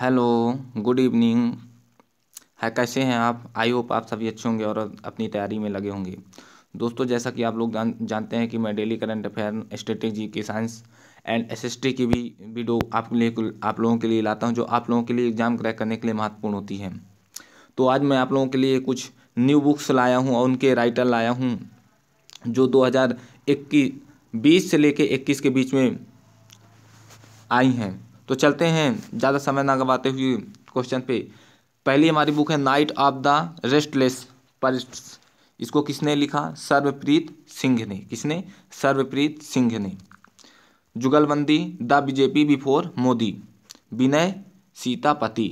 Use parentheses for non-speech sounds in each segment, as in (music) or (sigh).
hello good evening है कैसे हैं आप आई होप आप सभी अच्छे होंगे और अपनी तैयारी में लगे होंगे दोस्तों जैसा कि आप लोग जान जानते हैं कि मैं डेली करंट अफेयर स्ट्रेटेजी के साइंस एंड एसएसटी की भी वीडियो आप लिए आप लोगों के लिए लाता हूं जो आप लोगों के लिए एग्जाम क्रैक करने के लिए महत्वपूर्ण होती है तो आज मैं आप लोगों के लिए कुछ न्यू बुक्स लाया हूँ और उनके राइटर लाया हूँ जो दो हज़ार इक्कीस बीस से लेके इक्कीस के बीच में आई हैं तो चलते हैं ज़्यादा समय ना गवाते हुए क्वेश्चन पे पहली हमारी बुक है नाइट ऑफ द रेस्टलेस पर इसको किसने लिखा सर्वप्रीत सिंह ने किसने सर्वप्रीत सिंह ने Jugalbandi the BJP before Modi Vinay Sitapati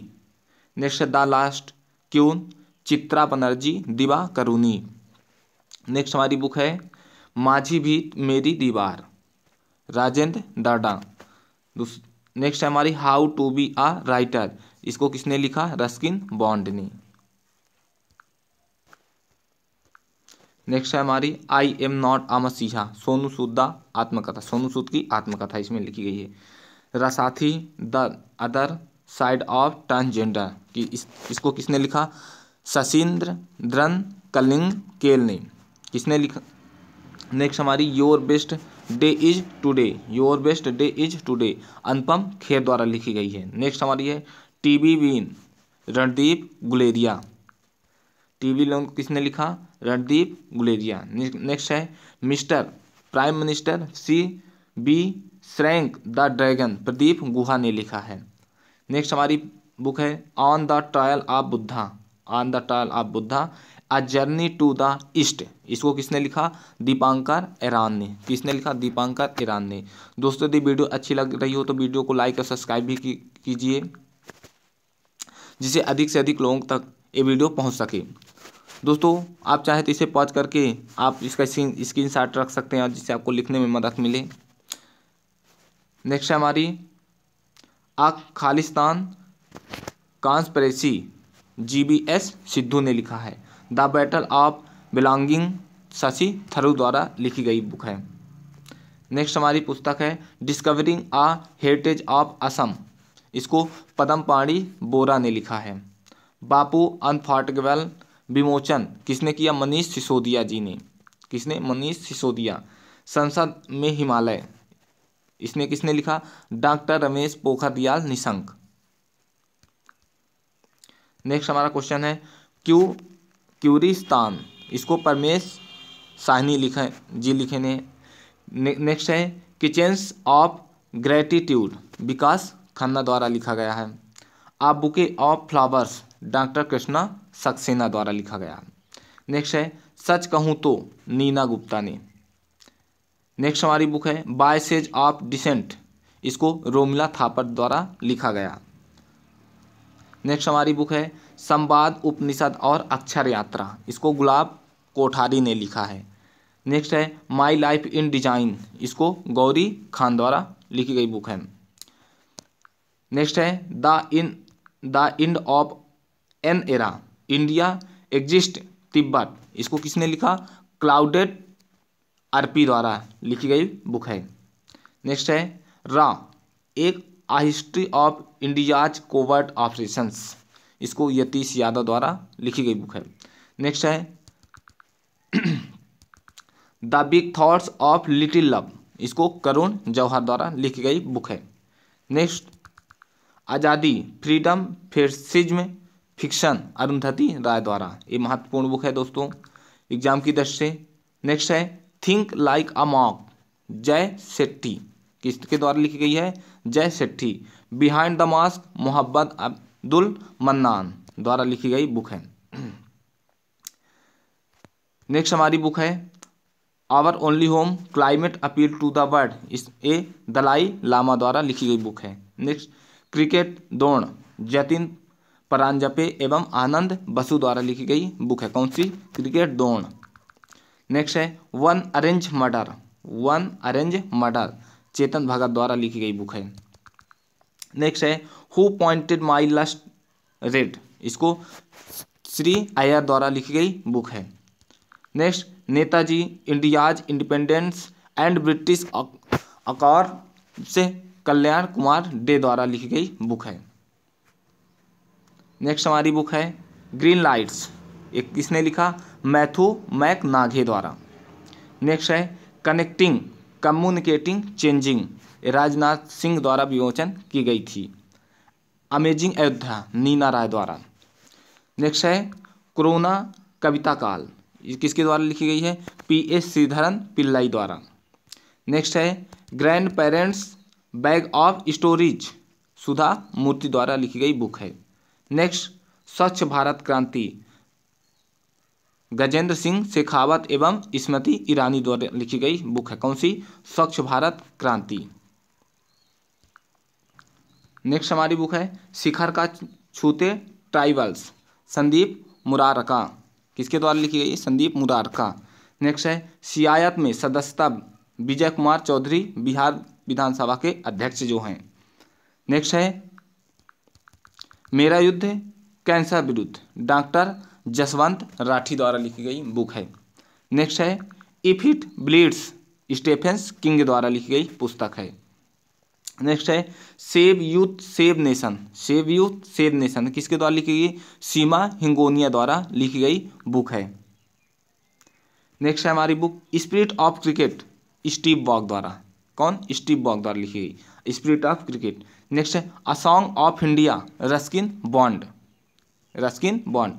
next the last queen Chitra Banerjee Divakaruni next हमारी बुक है माझी भी मेरी दीवार राजेंद्र दाडा नेक्स्ट है हमारी how to be a writer इसको किसने लिखा रस्किन बॉन्ड ने नेक्स्ट है हमारी आई एम नॉट आ मसीहा सोनू सूद आत्मकथा सोनू सूद की आत्मकथा इसमें लिखी गई है रसाथी the other side of transgender कि इस इसको किसने लिखा सशिंद्र द्रन कलिंग केल ने किसने लिखा नेक्स्ट हमारी your best day is today your best day is today Anupam Kher द्वारा लिखी गई है नेक्स्ट हमारी है TB win Randeep Guleria TB लोग किसने लिखा रणदीप गुलेरिया नेक्स्ट है mister prime minister C B shrank the dragon Pradeep Guha ने लिखा है नेक्स्ट हमारी बुक है on the trial of Buddha on the trial of Buddha a journey to the east इसको किसने लिखा दीपांकर ईरान ने किसने लिखा दीपांकर ईरान ने दोस्तों यदि वीडियो अच्छी लग रही हो तो वीडियो को लाइक और सब्सक्राइब भी की, कीजिए जिसे अधिक से अधिक लोगों तक ये वीडियो पहुंच सके दोस्तों आप चाहे तो इसे पॉज करके आप इसका स्क्रीन शॉट रख सकते हैं और जिससे आपको लिखने में मदद मिले नेक्स्ट है हमारी a Khalistan conspiracy G B S Sidhu ने लिखा है the battle of belonging Shashi Tharoor द्वारा लिखी गई बुक है नेक्स्ट हमारी पुस्तक है discovering a heritage of Assam इसको पदम पाणी बोरा ने लिखा है बापू अनफॉर्टेबल विमोचन किसने किया मनीष सिसोदिया जी ने किसने मनीष सिसोदिया संसद में हिमालय इसने किसने लिखा डॉक्टर रमेश पोखरियाल निशंक नेक्स्ट हमारा क्वेश्चन है क्यू क्यूरिस्तान इसको परमेश साहनी लिखा जी लिखे ने नेक्स्ट है kitchens of gratitude Vikas Khanna द्वारा लिखा गया है a bouquet of flowers doctor Krishna Saxena द्वारा लिखा गया नेक्स्ट है सच कहूँ तो नीना गुप्ता ने नेक्स्ट हमारी बुक है बायसेज ऑफ डिसेंट इसको रोमिला थापर द्वारा लिखा गया नेक्स्ट हमारी बुक है संवाद उपनिषद और अक्षर यात्रा इसको गुलाब कोठारी ने लिखा है नेक्स्ट है माई लाइफ इन डिजाइन इसको गौरी खान द्वारा लिखी गई बुक है नेक्स्ट है the in the end of an era India exits Tibet इसको किसने लिखा क्लाउडेड आरपी द्वारा लिखी गई बुक है नेक्स्ट है रा एक a history of India's covert operations इसको यतीश यादव द्वारा लिखी गई बुक है नेक्स्ट है (clears throat) the big thoughts of little love इसको करुण जौहर द्वारा लिखी गई बुक है next Azadi freedom fascism fiction Arundhati Roy द्वारा ये महत्वपूर्ण बुक है दोस्तों एग्जाम की दृष्टि से नेक्स्ट है थिंक लाइक अ मॉक जय सेट्टी किसके द्वारा लिखी गई है जय सेट्ठी बिहाइंड द मास्क मोहब्बत अब्दुल मन्नान द्वारा लिखी गई बुक है (clears throat) नेक्स्ट हमारी बुक है our only home climate appeal to the world इस ए दलाई लामा द्वारा लिखी गई बुक है नेक्स्ट क्रिकेट दौड़ जतिन परांजपे एवं आनंद बसु द्वारा लिखी गई बुक है कौन सी क्रिकेट दौड़ नेक्स्ट है one arranged murder one arranged murder Chetan Bhagat द्वारा लिखी गई बुक है नेक्स्ट है who pointed my last red इसको श्री अयर द्वारा लिखी गई बुक है next Netaji India's independence and British अकार से कल्याण कुमार डे द्वारा लिखी गई बुक है नेक्स्ट हमारी बुक है ग्रीन लाइट्स एक किसने लिखा मैथ्यू मैक नाघे द्वारा नेक्स्ट है connecting communicating changing Rajnath Singh द्वारा विमोचन की गई थी अमेजिंग अयोध्या नीना राय द्वारा नेक्स्ट है कोरोना कविता काल किसके द्वारा लिखी गई है पी एस श्रीधरन पिल्लाई द्वारा नेक्स्ट है grandparents bag of stories Sudha Murthy द्वारा लिखी गई बुक है नेक्स्ट स्वच्छ भारत क्रांति गजेंद्र सिंह शेखावत एवं स्मृति ईरानी द्वारा लिखी गई बुक है कौन सी स्वच्छ भारत क्रांति नेक्स्ट हमारी बुक है शिखर का छूते ट्राइबल्स संदीप मुरारका किसके द्वारा लिखी गई संदीप मुरारका नेक्स्ट है सियायत में सदस्यता विजय कुमार चौधरी बिहार विधानसभा के अध्यक्ष जो हैं नेक्स्ट है मेरा युद्ध कैंसर विरुद्ध डॉक्टर जसवंत राठी द्वारा लिखी गई बुक है नेक्स्ट है if it bleeds Stephens King द्वारा लिखी गई पुस्तक है नेक्स्ट है save youth save nation save youth save nation किसके द्वारा लिखी गई सीमा हिंगोनिया द्वारा लिखी गई बुक है नेक्स्ट है हमारी book spirit of cricket Steve बॉग द्वारा कौन स्टीव बॉग द्वारा लिखी गई स्पिरिट ऑफ क्रिकेट नेक्स्ट है a song of India Ruskin Bond Ruskin Bond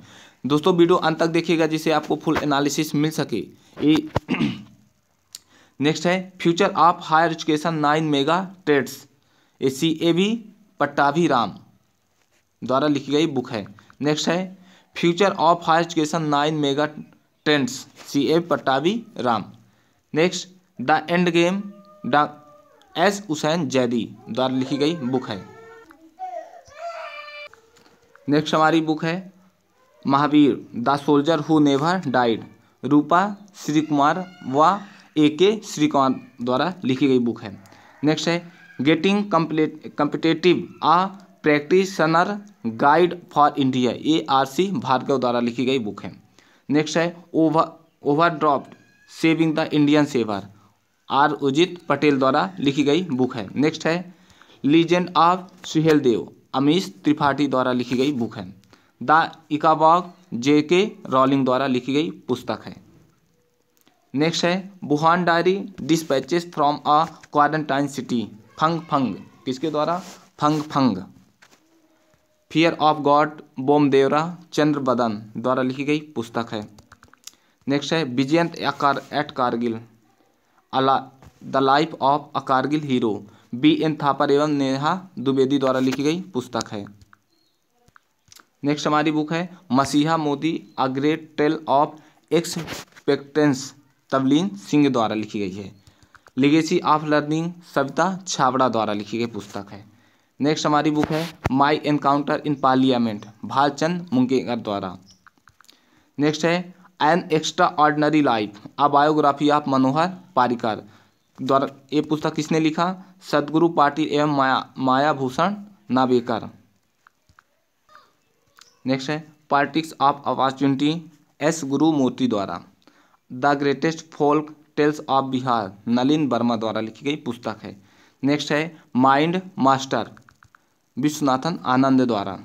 दोस्तों वीडियो अंत तक देखिएगा जिससे आपको फुल एनालिसिस मिल सके ये नेक्स्ट (clears throat) है future of higher education nine mega trends A C A B Pattabhi Ram द्वारा लिखी गई बुक है नेक्स्ट है future of higher education nine mega trends C A Pattabhi Ram next the end game the S Hussain Zaidi द्वारा लिखी गई बुक है नेक्स्ट हमारी बुक है Mahavir the soldier who never died Rupa Shri Kumar व ए के श्री कुमार द्वारा लिखी गई बुक है नेक्स्ट है getting complete competitive a practitioner guide for India A R C Bhargava द्वारा लिखी गई बुक है नेक्स्ट है over dropped saving the Indian saver R Urjit Patel द्वारा लिखी गई बुक है नेक्स्ट है लीजेंड ऑफ सुहेल देव अमीश त्रिपाठी द्वारा लिखी गई बुक है द इकाबॉग जे के रॉलिंग द्वारा लिखी गई पुस्तक है नेक्स्ट है Wuhan diary dispatches from a quarantine city Fang Fang किसके द्वारा Fang Fang fear of god Bommadevara Badan द्वारा लिखी गई पुस्तक है नेक्स्ट है विजयंत अकार एट कारगिल अला the life of a Kargil hero B N Thapar एवं नेहा द्विवेदी द्वारा लिखी गई पुस्तक है नेक्स्ट हमारी बुक है Messiah Modi a great tale of expectations Tavleen Singh द्वारा लिखी गई है legacy of learning Savita Chhabra द्वारा लिखी गई पुस्तक है नेक्स्ट हमारी बुक है my encounter in parliament Bhalchandra Mungekar द्वारा नेक्स्ट है an extraordinary life a biography of Manohar Parrikar द्वारा ये पुस्तक किसने लिखा सदगुरु पाटिल एवं माया माया भूषण नावेकर नेक्स्ट है पार्टिक्स of opportunity S Gurumurthy द्वारा the greatest folk tales of Bihar Nalin Verma द्वारा लिखी गई पुस्तक है नेक्स्ट है माइंड मास्टर विश्वनाथन आनंद द्वारा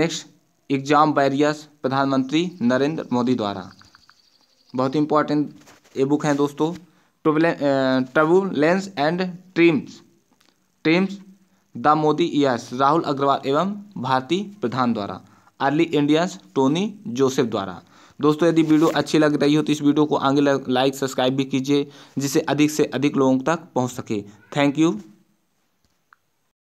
नेक्स्ट एग्जाम बैरियर्स प्रधानमंत्री नरेंद्र मोदी द्वारा बहुत इंपॉर्टेंट ये बुक हैं दोस्तों turbulence and dreams dreams the Modi years Rahul Agarwal एवं भारती प्रधान द्वारा अर्ली इंडियंस टोनी जोसेफ द्वारा दोस्तों यदि वीडियो अच्छी लग रही हो तो इस वीडियो को आगे लाइक सब्सक्राइब भी कीजिए जिससे अधिक से अधिक लोगों तक पहुंच सके थैंक यू